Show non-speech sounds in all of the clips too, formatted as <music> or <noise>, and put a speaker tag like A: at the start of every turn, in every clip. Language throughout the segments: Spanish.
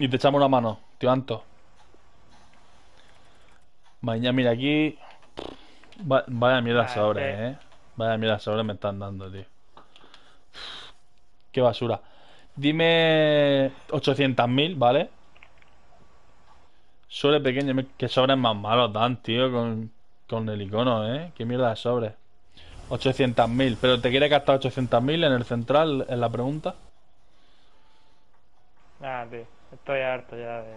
A: Y te echamos una mano, tío Anto. Mañana, mira, aquí... vaya mierda ah, sobre, este. eh. Vaya mierda sobre me están dando, tío. Qué basura. Dime 800.000, ¿vale? Sobre pequeño. Qué sobres más malos dan, tío, con, con el icono, ¿eh? Qué mierda de sobres. 800.000. ¿Pero te quiere gastar 800.000 en el central, en la pregunta? Estoy harto ya de,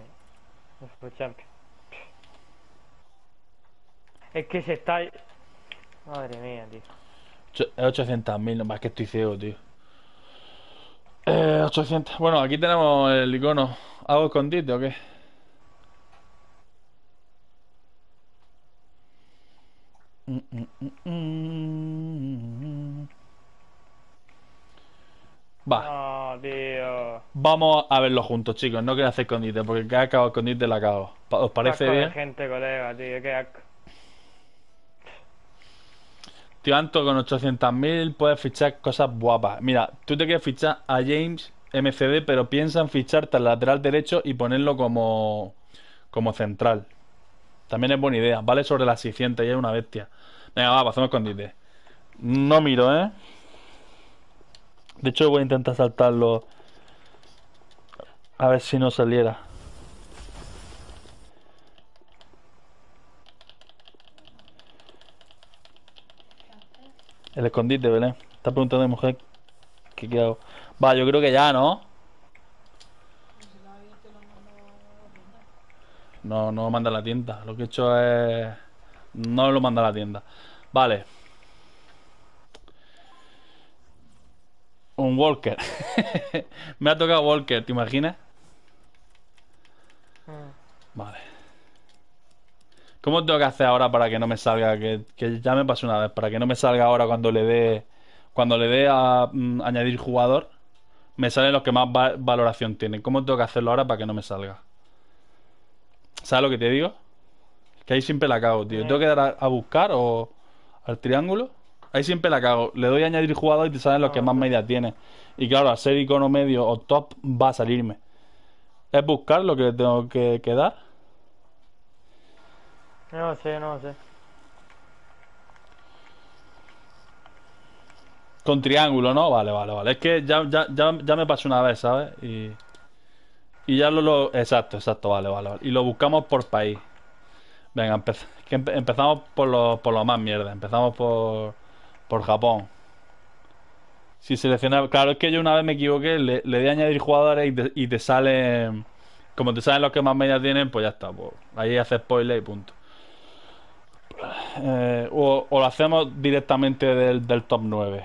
A: escuchar Es que se está... Madre mía, tío. Es 800.000, nomás que estoy ciego, tío. Eh, 800. Bueno, aquí tenemos el icono. ¿Hago escondite o qué? Mm, mm, mm, Va. Vamos a verlo juntos, chicos. No quiero hacer escondite, porque que ha acabado escondite la acabo. ¿Os parece bien? tío. Anto, con 800.000 puedes fichar cosas guapas. Mira, tú te quieres fichar a James MCD, pero piensa en ficharte al lateral derecho y ponerlo como, como central. También es buena idea. Vale sobre las 600 y es una bestia. Venga, va, escondite. No miro, ¿eh? De hecho voy a intentar saltarlo. A ver si no saliera. El escondite, Belén. Está preguntando de mujer que qué Va, yo creo que ya, ¿no? No, no manda a la tienda. Lo que he hecho es... No lo manda a la tienda. Vale. Un Walker. <laughs> Me ha tocado Walker, ¿te imaginas? Mm. Vale. ¿Cómo tengo que hacer ahora para que no me salga? Que, ya me pasó una vez. Para que no me salga ahora cuando le dé. Cuando le dé a mm, añadir jugador. Me salen los que más valoración tienen. ¿Cómo tengo que hacerlo ahora para que no me salga? ¿Sabes lo que te digo? Que ahí siempre la cago, tío. Mm. ¿Tengo que dar a buscar o al triángulo? ahí siempre la cago. Le doy a añadir jugador y te salen los que ah, más media tiene. Y claro, al ser icono medio o top va a salirme. Es buscar lo que tengo que, dar. No sé, no sé. Con triángulo, ¿no? Vale, vale, vale. Es que ya, me pasó una vez, ¿sabes? Y, y ya lo, lo, Exacto, exacto, vale, vale, vale. Y lo buscamos por país. Venga, <laughs> empezamos por lo, por lo más mierda. Empezamos por... Por Japón. Si selecciona, Claro, es que yo una vez me equivoqué, le, di añadir jugadores y te, y salen. Como te salen los que más media tienen, pues ya está. Pues, ahí hace spoiler y punto. Eh, o, lo hacemos directamente del, top 9.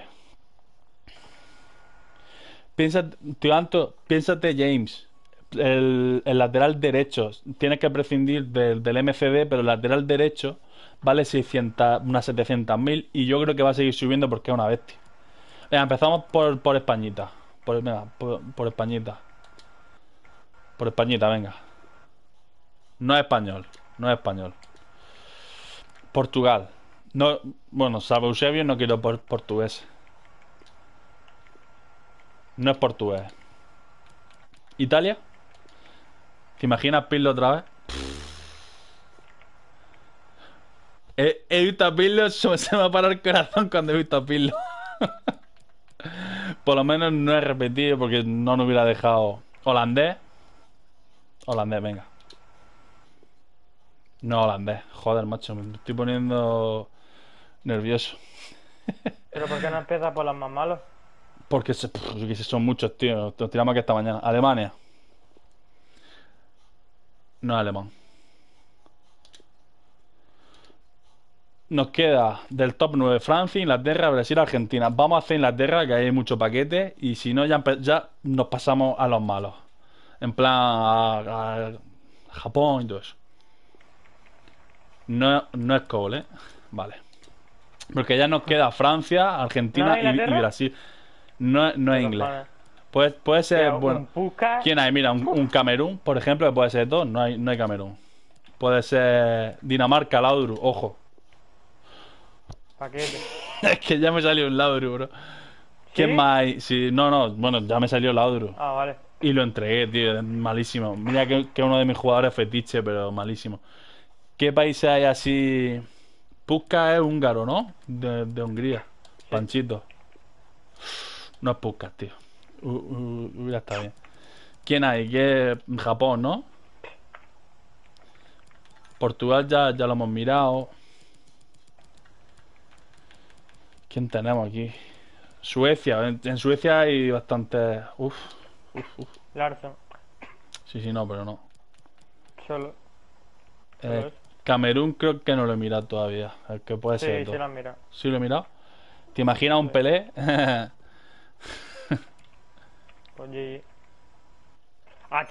A: Piénsate, tío piénsate, James. El, lateral derecho. Tienes que prescindir del MCD, pero el lateral derecho vale 600, unas 700.000 y yo creo que va a seguir subiendo porque es una bestia. empezamos por, por Españita. Por, Españita. Por Españita, venga. No es español, no es español. Portugal. No, bueno, sabe Eusebio no quiero por, portugués. No es portugués. Italia. ¿Te imaginas Pirlo otra vez? He, eh, eh, visto a Pirlo, <laughs> se me ha parado el corazón cuando he visto a Pilos <laughs> Por lo menos no he repetido porque no nos hubiera dejado. ¿Holandés? Holandés, venga. No, holandés. Joder, macho, me estoy poniendo nervioso. <laughs> ¿Pero por qué no empiezas por los más malos? Porque son muchos, tío. Nos tiramos aquí esta mañana. Alemania. No alemán. Nos queda del top 9 Francia, Inglaterra, Brasil, Argentina. Vamos a hacer Inglaterra, que hay mucho paquete. Y si no, ya, ya nos pasamos a los malos. En plan, Japón y todo eso. No, no es Cole, ¿eh? Vale. Porque ya nos queda Francia, Argentina y, Brasil. No, es inglés. Puede, ser, bueno. ¿Quién hay? Mira, un, Camerún, por ejemplo, puede ser dos. No hay, no hay Camerún. Puede ser Dinamarca, Laudru, ojo. <laughs> es que ya me salió un laudro, bro. ¿Qué más hay? no, no, bueno, ya me salió Laudru. Ah, vale. Y lo entregué, tío, malísimo. Mira que, uno de mis jugadores fetiche, pero malísimo. ¿Qué país hay así? Puska es húngaro, ¿no? De, de Hungría. Panchito. No es Puska, tío. Uh, uh, uh, ya está bien. ¿Quién hay? ¿Qué? Japón, ¿no? Portugal ya, ya lo hemos mirado. ¿Quién tenemos aquí? Suecia. En, Suecia hay bastante Uf, uf, uf. Sí, sí, no, pero no. Solo. Eh, Camerún creo que no lo he mirado todavía. El que puede ser. Sí, sí lo han Sí, lo he mirado. ¿Te imaginas un Pelé? <laughs> Oye.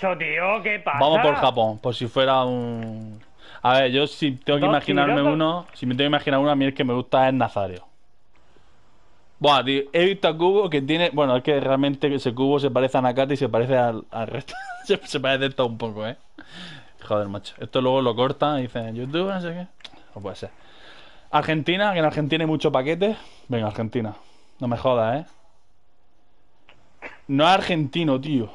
A: ¿Qué Vamos por Japón, por si fuera un. A ver, yo si tengo que imaginarme uno, si me tengo que imaginar uno, a mí el que me gusta es Nazario. Bueno, tío, he visto a Cubo que tiene. Bueno, es que realmente ese Cubo se parece a Nakata y se parece al, resto. <laughs> se, parece esto un poco, ¿eh? Joder, macho. Esto luego lo corta y dicen YouTube, no sé qué. No puede ser. Argentina, que en Argentina hay mucho paquete. Venga, Argentina. No me jodas, ¿eh? No es argentino, tío.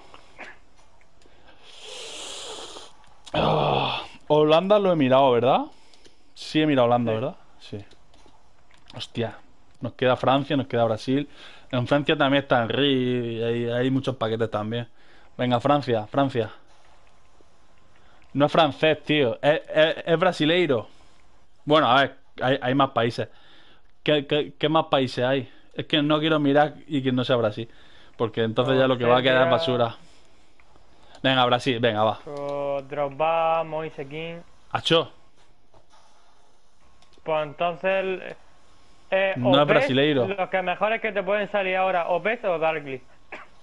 A: Ah, Holanda lo he mirado, ¿verdad? Sí he mirado Holanda, ¿verdad? Sí. Hostia nos queda Francia, nos queda Brasil. En Francia también está Henry, Y hay muchos paquetes también. Venga, Francia, Francia. No es francés, tío, es, brasileiro. Bueno, a ver, hay, más países. ¿Qué, más países hay? Es que no quiero mirar y que no sea Brasil, porque entonces ya lo que va a quedar es basura. Venga, Brasil, venga, va. Moisekin ¿Acho? Pues entonces eh, no es brasileiro. Los que mejores que te pueden salir ahora, o o Darkly.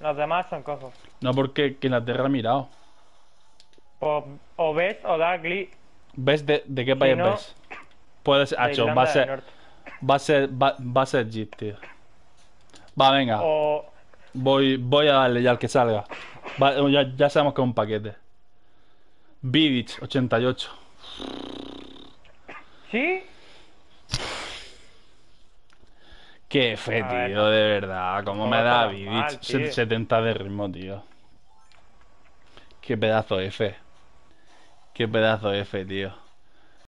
A: Los demás son cojos No, porque que la tierra ha mirado. Pues, o, o o Darkly. ¿Ves de, de qué país puede ves? Puedes, va a ser. Va a ser. Va, a ser Jeep, tío. Va, venga. Voy, voy a darle ya al que salga. ya, sabemos que es un paquete. Vidic, 88. ¿Sí? Qué fe, tío, de verdad. Como me da Vidic 70 de ritmo, tío? Qué pedazo de fe Qué pedazo de fe, tío.